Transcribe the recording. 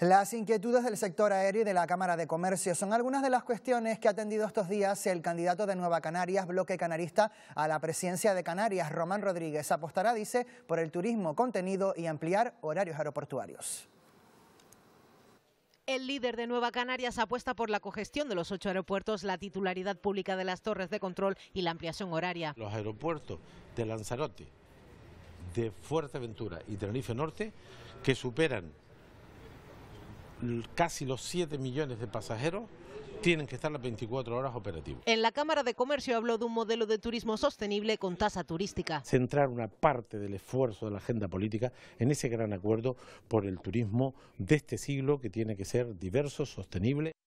Las inquietudes del sector aéreo y de la Cámara de Comercio son algunas de las cuestiones que ha atendido estos días el candidato de Nueva Canarias, bloque canarista, a la presidencia de Canarias, Román Rodríguez. Apostará, dice, por el turismo contenido y ampliar horarios aeroportuarios. El líder de Nueva Canarias apuesta por la cogestión de los ocho aeropuertos, la titularidad pública de las torres de control y la ampliación horaria. Los aeropuertos de Lanzarote, de Fuerteventura y Tenerife Norte, que superan casi los 7 millones de pasajeros tienen que estar las 24 horas operativos. En la Cámara de Comercio habló de un modelo de turismo sostenible con tasa turística. Centrar una parte del esfuerzo de la agenda política en ese gran acuerdo por el turismo de este siglo que tiene que ser diverso, sostenible.